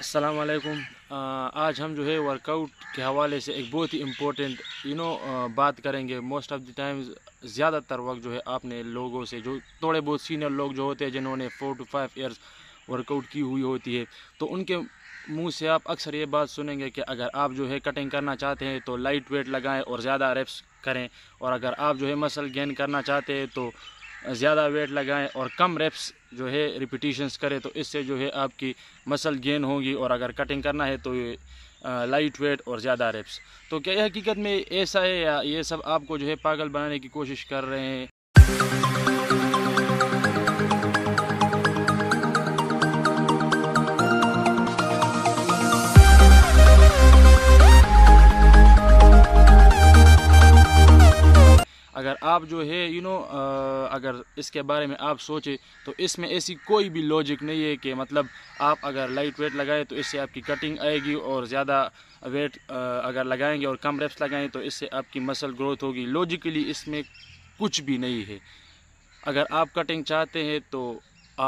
अस्सलाम वालेकुम uh, आज हम जो है वर्कआउट के हवाले से एक बहुत ही इम्पोर्टेंट यू नो बात करेंगे मोस्ट ऑफ द टाइम्स ज़्यादातर वक्त जो है आपने लोगों से जो थोड़े बहुत सीनियर लोग जो होते हैं जिन्होंने four two five years workout की हुई होती है तो उनके मुंह से आप अक्सर ये बात सुनेंगे कि अगर आप जो है कटिंग करना चाहते हैं तो लाइट वेट लगाएँ और ज़्यादा रेप्स करें और अगर आप जो है मसल गेन करना चाहते हैं तो ज़्यादा वेट लगाएं और कम रेप्स जो है रिपीटिशंस करें तो इससे जो है आपकी मसल गेन होगी और अगर कटिंग करना है तो ये लाइट वेट और ज़्यादा रेप्स तो क्या हकीकत में ऐसा है या ये सब आपको जो है पागल बनाने की कोशिश कर रहे हैं अगर आप जो है यू नो अगर इसके बारे में आप सोचें तो इसमें ऐसी कोई भी लॉजिक नहीं है कि मतलब आप अगर लाइट वेट लगाएं तो इससे आपकी कटिंग आएगी और ज़्यादा वेट अगर लगाएंगे और कम रेप्स लगाएं तो इससे आपकी मसल ग्रोथ होगी लॉजिकली इसमें कुछ भी नहीं है अगर आप कटिंग चाहते हैं तो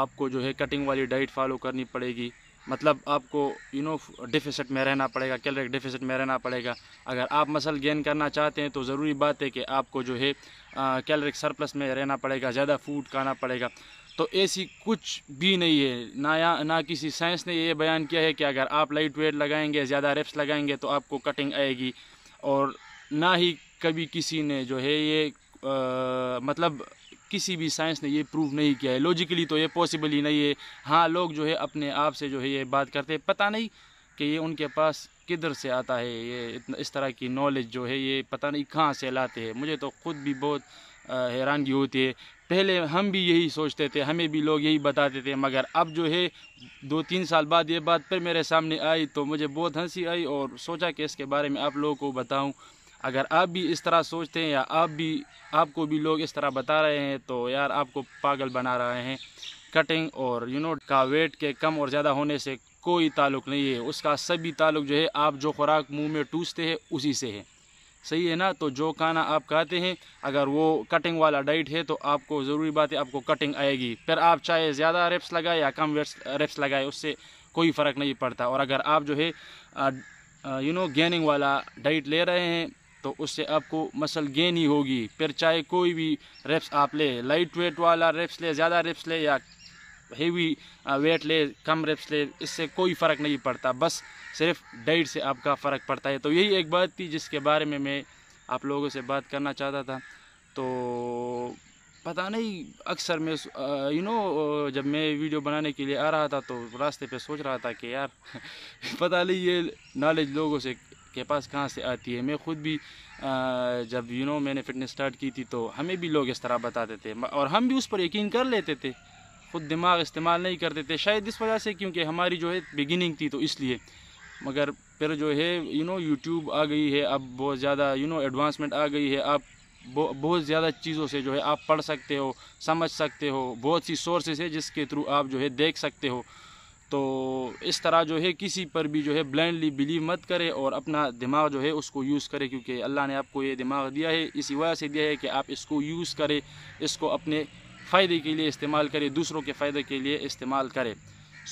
आपको जो है कटिंग वाली डाइट फॉलो करनी पड़ेगी मतलब आपको यू नो डिफिसिट में रहना पड़ेगा कैलरिक डिफिसिट में रहना पड़ेगा अगर आप मसल गेन करना चाहते हैं तो ज़रूरी बात है कि आपको जो है कैलरिक सरप्लस में रहना पड़ेगा ज़्यादा फूड खाना पड़ेगा तो ऐसी कुछ भी नहीं है ना या ना किसी साइंस ने ये बयान किया है कि अगर आप लाइट वेट लगाएंगे ज़्यादा रेप्स लगाएंगे तो आपको कटिंग आएगी और ना ही कभी किसी ने जो है ये आ, मतलब किसी भी साइंस ने ये प्रूव नहीं किया है लॉजिकली तो ये पॉसिबल ही नहीं है हाँ लोग जो है अपने आप से जो है ये बात करते हैं पता नहीं कि ये उनके पास किधर से आता है ये इतना इस तरह की नॉलेज जो है ये पता नहीं कहाँ से लाते हैं मुझे तो खुद भी बहुत हैरानगी होती है पहले हम भी यही सोचते थे हमें भी लोग यही बताते थे मगर अब जो है दो तीन साल बाद ये बात फिर मेरे सामने आई तो मुझे बहुत हंसी आई और सोचा कि इसके बारे में आप लोगों को बताऊं अगर आप भी इस तरह सोचते हैं या आप भी आपको भी लोग इस तरह बता रहे हैं तो यार आपको पागल बना रहे हैं कटिंग और यू नो का वेट के कम और ज़्यादा होने से कोई ताल्लुक नहीं है उसका सभी ताल्लुक जो है आप जो खुराक मुंह में टूसते हैं उसी से है सही है ना तो जो खाना आप खाते हैं अगर वो कटिंग वाला डाइट है तो आपको ज़रूरी बात है आपको कटिंग आएगी फिर आप चाहे ज़्यादा रेप्स लगाए या कम रेप्स लगाए उससे कोई फ़र्क नहीं पड़ता और अगर आप जो है यू नो गेनिंग वाला डाइट ले रहे हैं तो उससे आपको मसल गेन ही होगी फिर चाहे कोई भी रेप्स आप ले लाइट वेट वाला रेप्स ले ज़्यादा रेप्स ले या हेवी वेट ले कम रेप्स ले इससे कोई फ़र्क नहीं पड़ता बस सिर्फ डाइट से आपका फ़र्क पड़ता है तो यही एक बात थी जिसके बारे में मैं आप लोगों से बात करना चाहता था तो पता नहीं अक्सर मैं यू नो जब मैं वीडियो बनाने के लिए आ रहा था तो रास्ते पे सोच रहा था कि यार पता नहीं ये नॉलेज लोगों से आपके पास कहाँ से आती है मैं ख़ुद भी जब यू नो मैंने फिटनेस स्टार्ट की थी तो हमें भी लोग इस तरह बताते थे और हम भी उस पर यकीन कर लेते थे ख़ुद दिमाग इस्तेमाल नहीं करते थे शायद इस वजह से क्योंकि हमारी जो है बिगिनिंग थी तो इसलिए मगर फिर जो है यू नो यूट्यूब आ गई है अब बहुत ज़्यादा यू नो एडवांसमेंट आ गई है आप बहुत ज़्यादा चीज़ों से जो है आप पढ़ सकते हो समझ सकते हो बहुत सी सोर्सेज है जिसके थ्रू आप जो है देख सकते हो तो इस तरह जो है किसी पर भी जो है ब्लाइंडली बिलीव मत करें और अपना दिमाग जो है उसको यूज़ करें क्योंकि अल्लाह ने आपको ये दिमाग दिया है इसी वजह से दिया है कि आप इसको यूज़ करें इसको अपने फ़ायदे के लिए इस्तेमाल करें दूसरों के फ़ायदे के लिए इस्तेमाल करें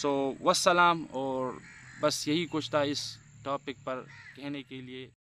सो वसलाम और बस यही कुछ था इस टॉपिक पर कहने के लिए